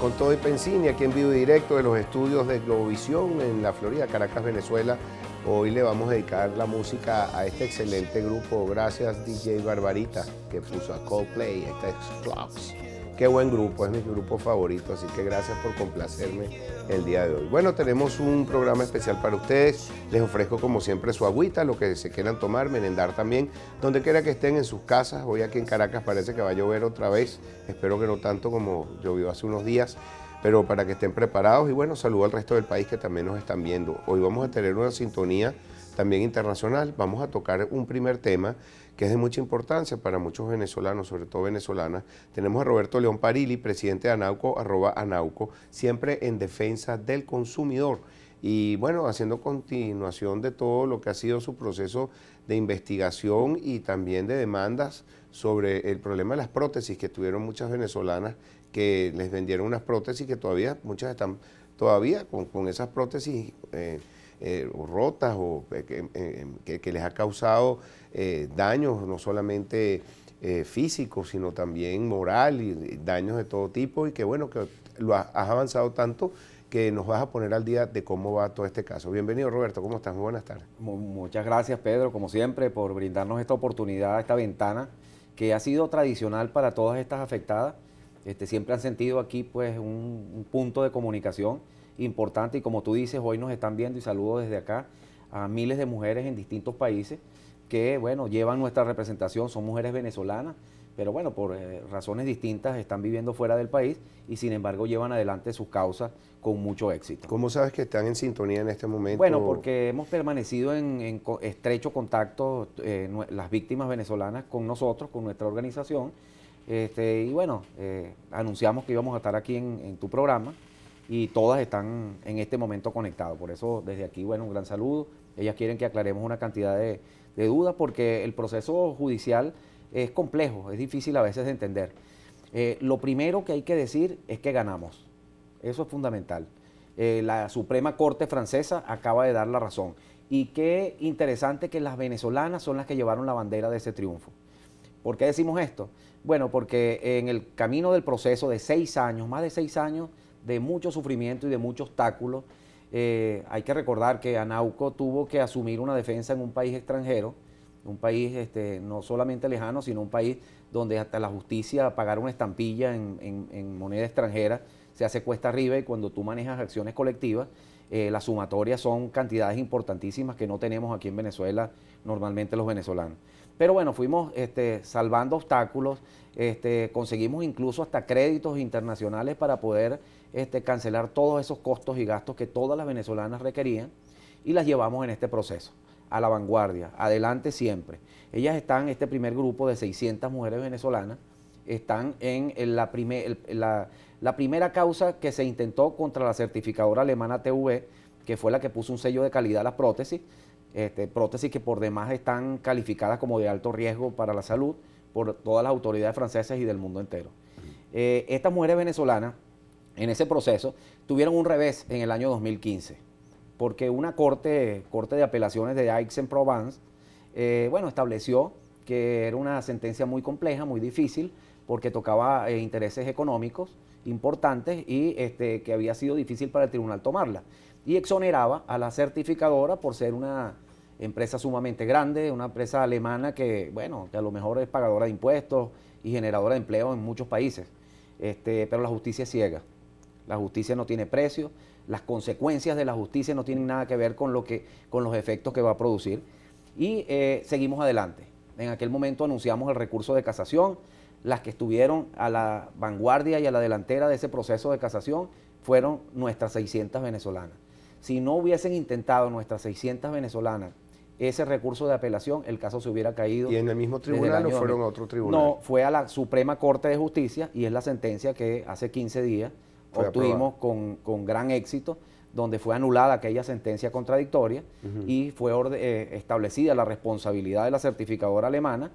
Con Todo y Pensini, aquí en vivo directo de los estudios de Globovisión en la Florida, Caracas, Venezuela. Hoy le vamos a dedicar la música a este excelente grupo. Gracias DJ Barbarita que puso a Coldplay, esta es Qué buen grupo, es mi grupo favorito, así que gracias por complacerme el día de hoy. Bueno, tenemos un programa especial para ustedes. Les ofrezco como siempre su agüita, lo que se quieran tomar, merendar también, donde quiera que estén en sus casas. Hoy aquí en Caracas parece que va a llover otra vez, espero que no tanto como llovió hace unos días pero para que estén preparados y bueno, saludo al resto del país que también nos están viendo. Hoy vamos a tener una sintonía también internacional. Vamos a tocar un primer tema que es de mucha importancia para muchos venezolanos, sobre todo venezolanas. Tenemos a Roberto León Parili, presidente de Anauco, siempre en defensa del consumidor. Y bueno, haciendo continuación de todo lo que ha sido su proceso de investigación y también de demandas sobre el problema de las prótesis que tuvieron muchas venezolanas que les vendieron unas prótesis que todavía, muchas están todavía con, esas prótesis. Eh, eh, o rotas o eh, em, eh, em, que, les ha causado daños no solamente físicos, sino también moral y, daños de todo tipo y que bueno, que lo has avanzado tanto que nos vas a poner al día de cómo va todo este caso. Bienvenido Roberto, ¿cómo estás? Muy buenas tardes. Muchas gracias Pedro, como siempre, por brindarnos esta oportunidad, esta ventana que ha sido tradicional para todas estas afectadas. Este, siempre han sentido aquí pues un punto de comunicación importante y como tú dices, hoy nos están viendo y saludo desde acá a miles de mujeres en distintos países que, bueno, llevan nuestra representación, son mujeres venezolanas, pero bueno, por eh, razones distintas están viviendo fuera del país y sin embargo llevan adelante sus causas con mucho éxito. ¿Cómo sabes que están en sintonía en este momento? Bueno, porque hemos permanecido en, estrecho contacto eh, las víctimas venezolanas con nosotros, con nuestra organización, este, y bueno, eh, anunciamos que íbamos a estar aquí en tu programa y todas están en este momento conectadas. Por eso, desde aquí, bueno, un gran saludo. Ellas quieren que aclaremos una cantidad de, dudas porque el proceso judicial es complejo, es difícil a veces de entender. Eh, lo primero que hay que decir es que ganamos. Eso es fundamental. Eh, la Suprema Corte Francesa acaba de dar la razón. Y qué interesante que las venezolanas son las que llevaron la bandera de ese triunfo. ¿Por qué decimos esto? Bueno, porque en el camino del proceso de seis años, más de seis años, de mucho sufrimiento y de muchos obstáculo. Eh, hay que recordar que Anauco tuvo que asumir una defensa en un país extranjero, un país este, no solamente lejano, sino un país donde hasta la justicia pagar una estampilla en, moneda extranjera se hace cuesta arriba y cuando tú manejas acciones colectivas, eh, las sumatorias son cantidades importantísimas que no tenemos aquí en Venezuela normalmente los venezolanos. Pero bueno, fuimos este, salvando obstáculos, este, conseguimos incluso hasta créditos internacionales para poder este, cancelar todos esos costos y gastos que todas las venezolanas requerían y las llevamos en este proceso, a la vanguardia, adelante siempre. Ellas están, este primer grupo de 600 mujeres venezolanas, están en, la, primera causa que se intentó contra la certificadora alemana TV, que fue la que puso un sello de calidad a las prótesis, este, prótesis que por demás están calificadas como de alto riesgo para la salud por todas las autoridades francesas y del mundo entero. Eh, estas mujeres venezolanas en ese proceso, tuvieron un revés en el año 2015, porque una corte, corte de apelaciones de Aix-en-Provence, eh, bueno, estableció que era una sentencia muy compleja, muy difícil, porque tocaba eh, intereses económicos importantes y este, que había sido difícil para el tribunal tomarla. Y exoneraba a la certificadora por ser una empresa sumamente grande, una empresa alemana que, bueno, que a lo mejor es pagadora de impuestos y generadora de empleo en muchos países, este, pero la justicia es ciega. La justicia no tiene precio, las consecuencias de la justicia no tienen nada que ver con, lo que, con los efectos que va a producir. Y eh, seguimos adelante. En aquel momento anunciamos el recurso de casación. Las que estuvieron a la vanguardia y a la delantera de ese proceso de casación fueron nuestras 600 venezolanas. Si no hubiesen intentado nuestras 600 venezolanas ese recurso de apelación, el caso se hubiera caído. ¿Y en el mismo tribunal o fueron a otro tribunal? No, fue a la Suprema Corte de Justicia y es la sentencia que hace 15 días obtuvimos con, con, gran éxito, donde fue anulada aquella sentencia contradictoria y fue eh, establecida la responsabilidad de la certificadora alemana.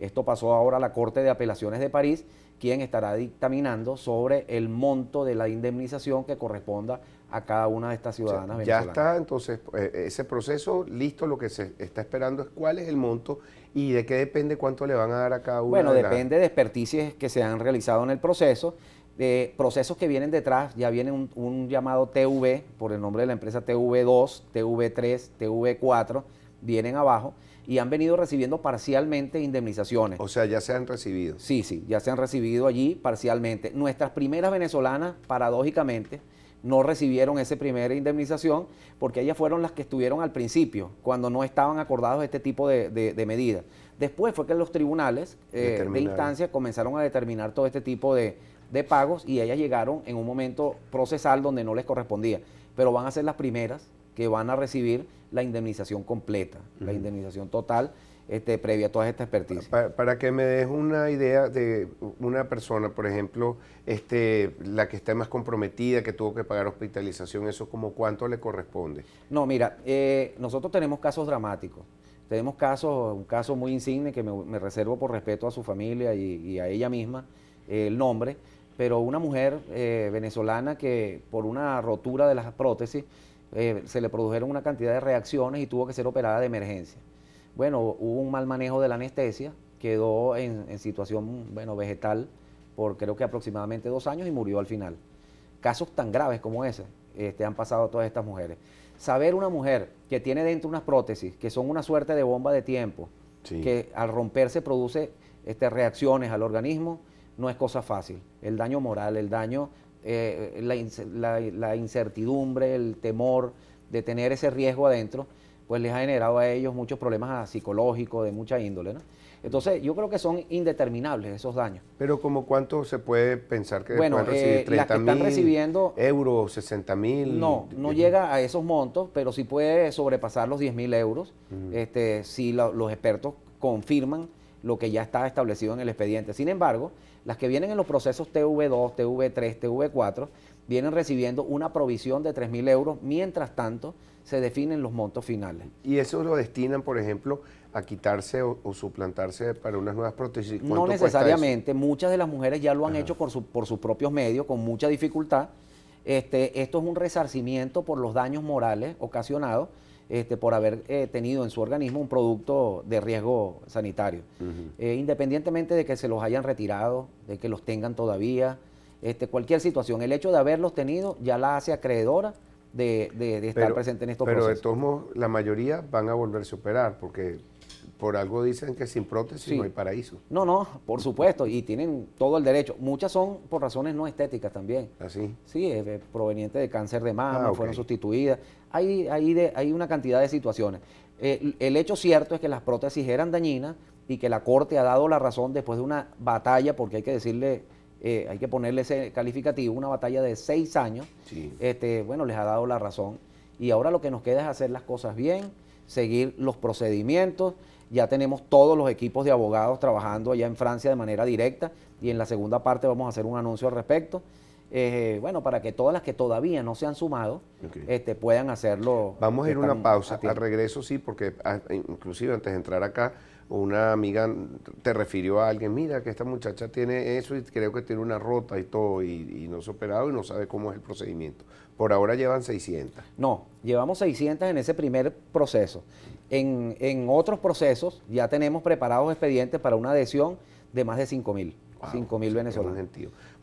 Esto pasó ahora a la Corte de Apelaciones de París, quien estará dictaminando sobre el monto de la indemnización que corresponda a cada una de estas ciudadanas Ya está, entonces, eh, ese proceso listo, lo que se está esperando es cuál es el monto y de qué depende cuánto le van a dar a cada una. Bueno, depende de experticias que se han realizado en el proceso de procesos que vienen detrás, ya viene un, llamado TV, por el nombre de la empresa TV2, TV3, TV4, vienen abajo y han venido recibiendo parcialmente indemnizaciones. O sea, ya se han recibido. Sí, sí, ya se han recibido allí parcialmente. Nuestras primeras venezolanas, paradójicamente, no recibieron esa primera indemnización porque ellas fueron las que estuvieron al principio, cuando no estaban acordados este tipo de, medidas. Después fue que los tribunales eh, de instancia comenzaron a determinar todo este tipo de, de pagos y ellas llegaron en un momento procesal donde no les correspondía, pero van a ser las primeras que van a recibir la indemnización completa, la indemnización total este, previa a todas estas experticias. Para, que me des una idea de una persona, por ejemplo, este, la que está más comprometida, que tuvo que pagar hospitalización, ¿eso como cuánto le corresponde? No, mira, eh, nosotros tenemos casos dramáticos. Tenemos casos, un caso muy insigne que me, reservo por respeto a su familia y, a ella misma, el nombre, pero una mujer eh, venezolana que por una rotura de las prótesis eh, se le produjeron una cantidad de reacciones y tuvo que ser operada de emergencia. Bueno, hubo un mal manejo de la anestesia, quedó en, situación bueno, vegetal por creo que aproximadamente dos años y murió al final. Casos tan graves como ese este, han pasado a todas estas mujeres. Saber una mujer que tiene dentro unas prótesis, que son una suerte de bomba de tiempo, que al romperse produce este, reacciones al organismo, no es cosa fácil. El daño moral, el daño, eh, eh, la, incertidumbre, el temor de tener ese riesgo adentro, pues les ha generado a ellos muchos problemas psicológicos de mucha índole. ¿no? Entonces, yo creo que son indeterminables esos daños. Pero como cuánto se puede pensar que bueno, pueden recibir? 30 eh, las que están recibiendo euros, 60 mil. No, no llega a esos montos, pero sí puede sobrepasar los 10 mil euros este, si los expertos confirman lo que ya está establecido en el expediente. Sin embargo, las que vienen en los procesos TV2, TV3, TV4, vienen recibiendo una provisión de 3.000 euros, mientras tanto se definen los montos finales. ¿Y eso lo destinan, por ejemplo, a quitarse o, suplantarse para unas nuevas prótesis? No necesariamente, muchas de las mujeres ya lo han hecho por, por sus propios medios, con mucha dificultad. Este, esto es un resarcimiento por los daños morales ocasionados este, por haber eh, tenido en su organismo un producto de riesgo sanitario. Eh, independientemente de que se los hayan retirado, de que los tengan todavía, este, cualquier situación, el hecho de haberlos tenido ya la hace acreedora de, estar presente en estos procesos. Pero de todos modos, la mayoría van a volverse a operar, porque por algo dicen que sin prótesis no hay paraíso. No, no, por supuesto, y tienen todo el derecho. Muchas son por razones no estéticas también. ¿Así? ¿Ah, sí, eh, provenientes de cáncer de mama, ah, fueron sustituidas. Hay, hay, de, hay una cantidad de situaciones. Eh, el hecho cierto es que las prótesis eran dañinas y que la Corte ha dado la razón después de una batalla, porque hay que decirle eh, hay que ponerle ese calificativo, una batalla de seis años, este, bueno, les ha dado la razón. Y ahora lo que nos queda es hacer las cosas bien, seguir los procedimientos. Ya tenemos todos los equipos de abogados trabajando allá en Francia de manera directa y en la segunda parte vamos a hacer un anuncio al respecto. Eh, bueno, para que todas las que todavía no se han sumado este, puedan hacerlo. Vamos a ir a una pausa. al regreso sí, porque ah, inclusive antes de entrar acá, una amiga te refirió a alguien, mira que esta muchacha tiene eso y creo que tiene una rota y todo y, y no se ha operado y no sabe cómo es el procedimiento. Por ahora llevan 600. No, llevamos 600 en ese primer proceso. En, otros procesos ya tenemos preparados expedientes para una adhesión de más de 5.000. mil. mil venezolanos.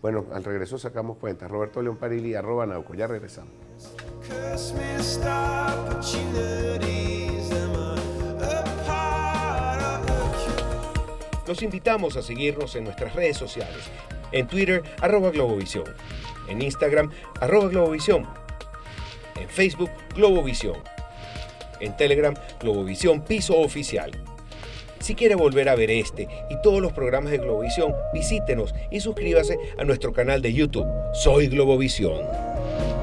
Bueno, al regreso sacamos cuentas. Roberto León Parili, arroba Nauco. Ya regresamos. Los invitamos a seguirnos en nuestras redes sociales. En Twitter, arroba Globovisión en Instagram arroba Globovisión, en Facebook Globovisión, en Telegram Globovisión Piso Oficial. Si quiere volver a ver este y todos los programas de Globovisión, visítenos y suscríbase a nuestro canal de YouTube. Soy Globovisión.